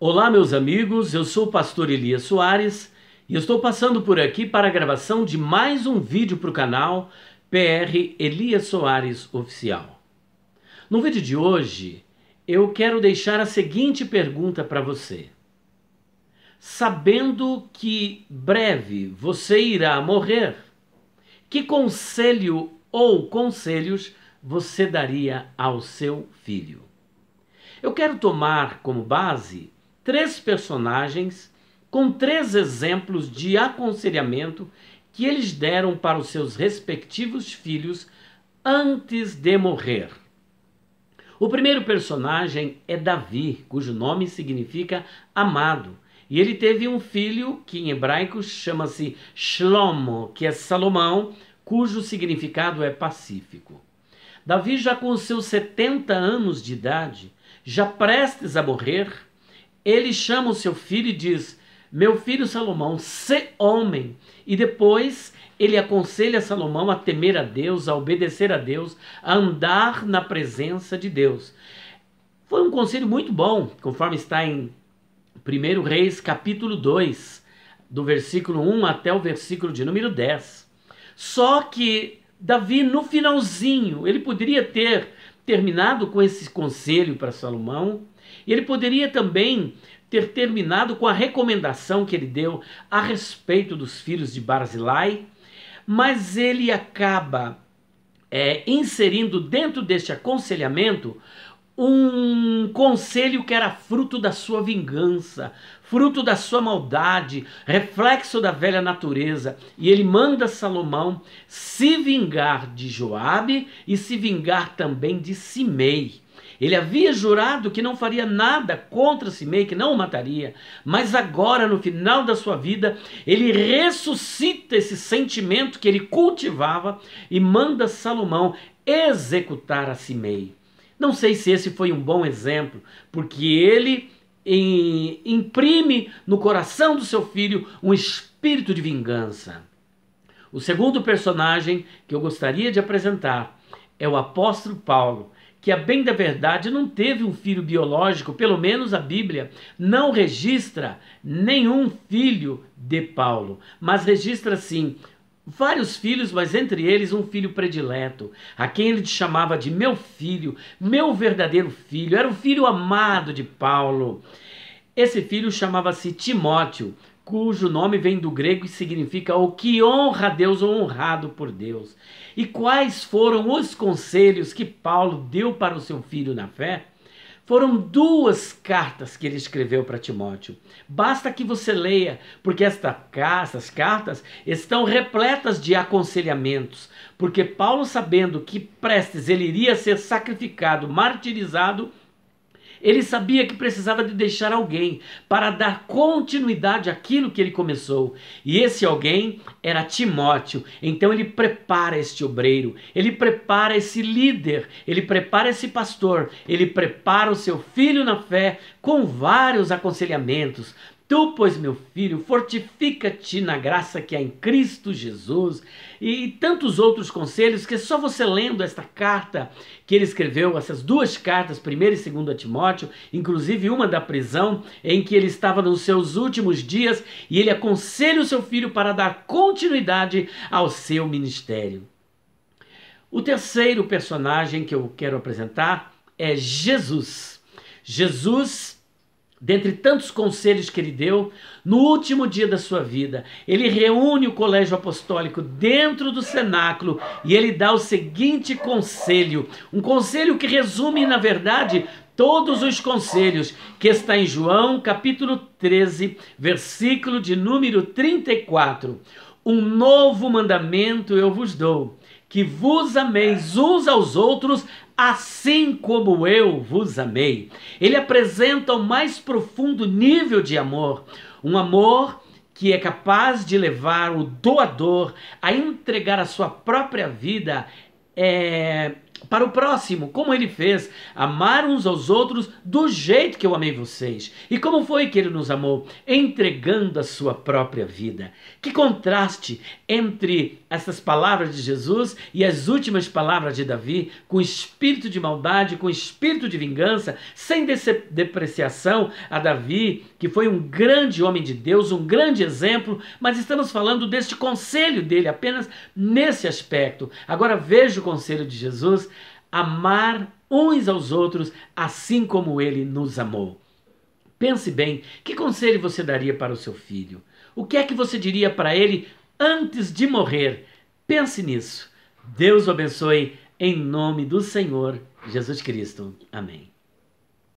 Olá, meus amigos, eu sou o pastor Elias Soares e estou passando por aqui para a gravação de mais um vídeo para o canal PR Elias Soares Oficial. No vídeo de hoje, eu quero deixar a seguinte pergunta para você. Sabendo que breve você irá morrer, que conselho ou conselhos você daria ao seu filho? Eu quero tomar como base três personagens com três exemplos de aconselhamento que eles deram para os seus respectivos filhos antes de morrer. O primeiro personagem é Davi, cujo nome significa amado, e ele teve um filho que em hebraico chama-se Shlomo, que é Salomão, cujo significado é pacífico. Davi, já com seus 70 anos de idade, já prestes a morrer, ele chama o seu filho e diz: Meu filho Salomão, se homem. E depois ele aconselha Salomão a temer a Deus, a obedecer a Deus, a andar na presença de Deus. Foi um conselho muito bom, conforme está em 1 Reis, capítulo 2, do versículo 1 até o versículo de número 10. Só que Davi, no finalzinho, ele poderia ter terminado com esse conselho para Salomão, e ele poderia também ter terminado com a recomendação que ele deu a respeito dos filhos de Barzilai, mas ele acaba é, inserindo dentro deste aconselhamento um conselho que era fruto da sua vingança, fruto da sua maldade, reflexo da velha natureza. E ele manda Salomão se vingar de Joabe e se vingar também de Simei. Ele havia jurado que não faria nada contra Simei, que não o mataria, mas agora, no final da sua vida, ele ressuscita esse sentimento que ele cultivava e manda Salomão executar a Simei. Não sei se esse foi um bom exemplo, porque ele imprime no coração do seu filho um espírito de vingança. O segundo personagem que eu gostaria de apresentar é o apóstolo Paulo, que, a bem da verdade, não teve um filho biológico, pelo menos a Bíblia não registra nenhum filho de Paulo, mas registra sim vários filhos, mas entre eles um filho predileto, a quem ele chamava de meu filho, meu verdadeiro filho, era o filho amado de Paulo. Esse filho chamava-se Timóteo, cujo nome vem do grego e significa o que honra a Deus ou honrado por Deus. E quais foram os conselhos que Paulo deu para o seu filho na fé? Foram duas cartas que ele escreveu para Timóteo. Basta que você leia, porque esta, estas cartas estão repletas de aconselhamentos. Porque Paulo, sabendo que prestes ele iria ser sacrificado, martirizado, ele sabia que precisava de deixar alguém para dar continuidade àquilo que ele começou. E esse alguém era Timóteo. Então ele prepara este obreiro, ele prepara esse líder, ele prepara esse pastor, ele prepara o seu filho na fé com vários aconselhamentos, Tu, pois, meu filho, fortifica-te na graça que há em Cristo Jesus e tantos outros conselhos que só você lendo esta carta que ele escreveu, essas duas cartas, primeira e segunda Timóteo, inclusive uma da prisão, em que ele estava nos seus últimos dias e ele aconselha o seu filho para dar continuidade ao seu ministério. O terceiro personagem que eu quero apresentar é Jesus. Jesus dentre tantos conselhos que ele deu, no último dia da sua vida, ele reúne o colégio apostólico dentro do cenáculo e ele dá o seguinte conselho, um conselho que resume, na verdade, todos os conselhos, que está em João, capítulo 13, versículo de número 34. Um novo mandamento eu vos dou que vos ameis uns aos outros, assim como eu vos amei. Ele apresenta o mais profundo nível de amor, um amor que é capaz de levar o doador a entregar a sua própria vida é, para o próximo, como ele fez, amar uns aos outros do jeito que eu amei vocês. E como foi que ele nos amou? Entregando a sua própria vida. Que contraste entre essas palavras de Jesus e as últimas palavras de Davi, com espírito de maldade, com espírito de vingança, sem depreciação a Davi, que foi um grande homem de Deus, um grande exemplo, mas estamos falando deste conselho dele apenas nesse aspecto. Agora veja o conselho de Jesus amar uns aos outros assim como ele nos amou. Pense bem, que conselho você daria para o seu filho? O que é que você diria para ele antes de morrer? Pense nisso. Deus o abençoe em nome do Senhor Jesus Cristo. Amém.